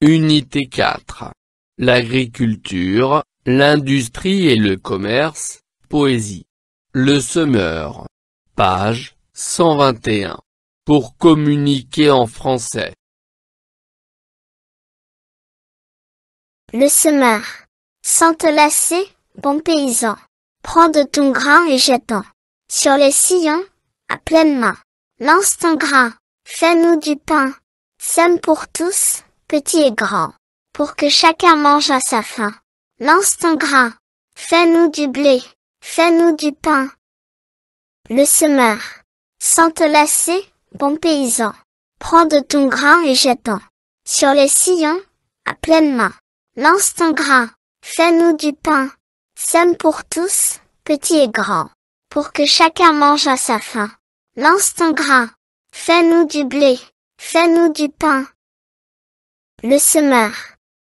Unité 4. L'agriculture, l'industrie et le commerce, poésie. Le semeur. Page 121. Pour communiquer en français. Le semeur. Sans te lasser, bon paysan. Prends de ton grain et j'attends. Sur les sillons, à pleine main. Lance ton grain. Fais-nous du pain. Sème pour tous, Petit et grand, pour que chacun mange à sa faim. Lance ton grain, fais-nous du blé, fais-nous du pain. Le semeur, sans te lasser, bon paysan, prends de ton grain et jette sur les sillons, à pleine main. Lance ton grain, fais-nous du pain, sème pour tous, petit et grand, pour que chacun mange à sa faim. Lance ton grain, fais-nous du blé, fais-nous du pain. Le semeur.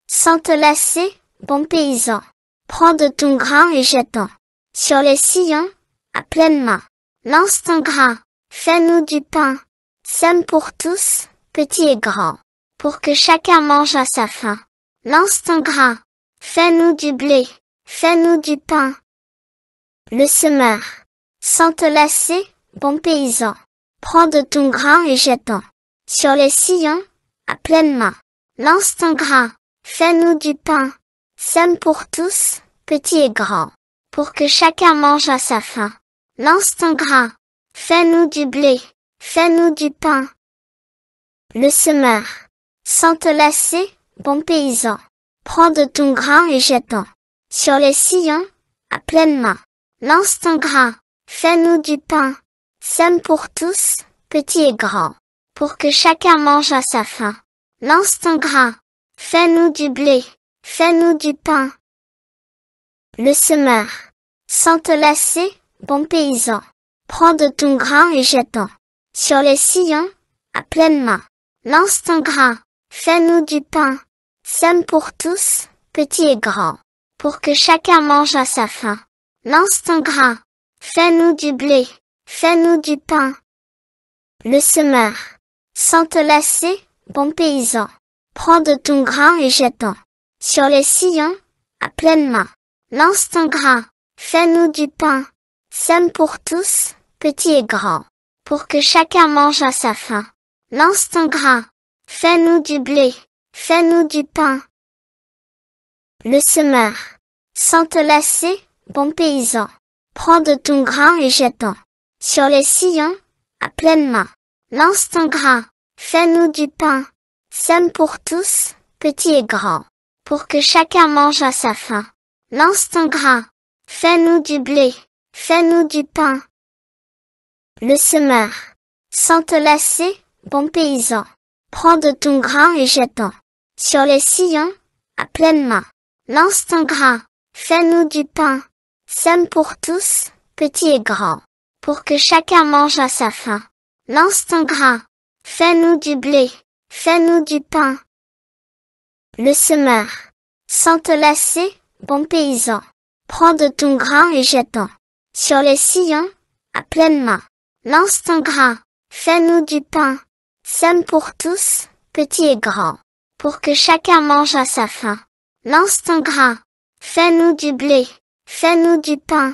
sans te lasser, bon paysan. Prends de ton grain et j'attends. Sur les sillons, à pleine main. Lance ton grain. Fais-nous du pain. Sème pour tous, petits et grands. Pour que chacun mange à sa faim. Lance ton grain. Fais-nous du blé. Fais-nous du pain. Le semeur. Sans te lasser, bon paysan. Prends de ton grain et j'attends. Sur les sillons, à pleine main. Lance ton gras, fais-nous du pain, sème pour tous, petits et grands, pour que chacun mange à sa faim. ton gras, fais-nous du blé, fais-nous du pain. Le semeur, sans te lasser, bon paysan, prends de ton grain et jette-en sur les sillons, à pleine main. ton gras, fais-nous du pain, sème pour tous, petits et grands, pour que chacun mange à sa faim. Lance ton gras. Fais-nous du blé. Fais-nous du pain. Le semeur. Sans te lasser, bon paysan. Prends de ton grain et jetons Sur les sillons, à pleine main. ton gras. Fais-nous du pain. Sème pour tous, petits et grands. Pour que chacun mange à sa faim. Lance ton gras. Fais-nous du blé. Fais-nous du pain. Le semeur. Sans te lasser, bon paysan, prends de ton grain et jette-en sur les sillons, à pleine main. Lance ton grain, fais-nous du pain, sème pour tous, petits et grands, pour que chacun mange à sa faim. Lance ton grain, fais-nous du blé, fais-nous du pain. Le semeur, sans te lasser, bon paysan, prends de ton grain et jette-en sur les sillons, à pleine main. Lance ton grain, Fais-nous du pain. sème pour tous, petits et grands, pour que chacun mange à sa faim. Lance ton grain. Fais-nous du blé. Fais-nous du pain. Le semeur. Sans te lasser, bon paysan. Prends de ton grain et jette-en. Sur les sillons, à pleine main. Lance ton grain. Fais-nous du pain. sème pour tous, petits et grands, pour que chacun mange à sa faim. Lance ton grain. Fais-nous du blé, fais-nous du pain. Le semeur. Sans te lasser, bon paysan, prends de ton grain et jette-en. Sur les sillons, à pleine main. Lance ton grain, fais-nous du pain. Sème pour tous, petits et grands, pour que chacun mange à sa faim. Lance ton grain, fais-nous du blé, fais-nous du pain.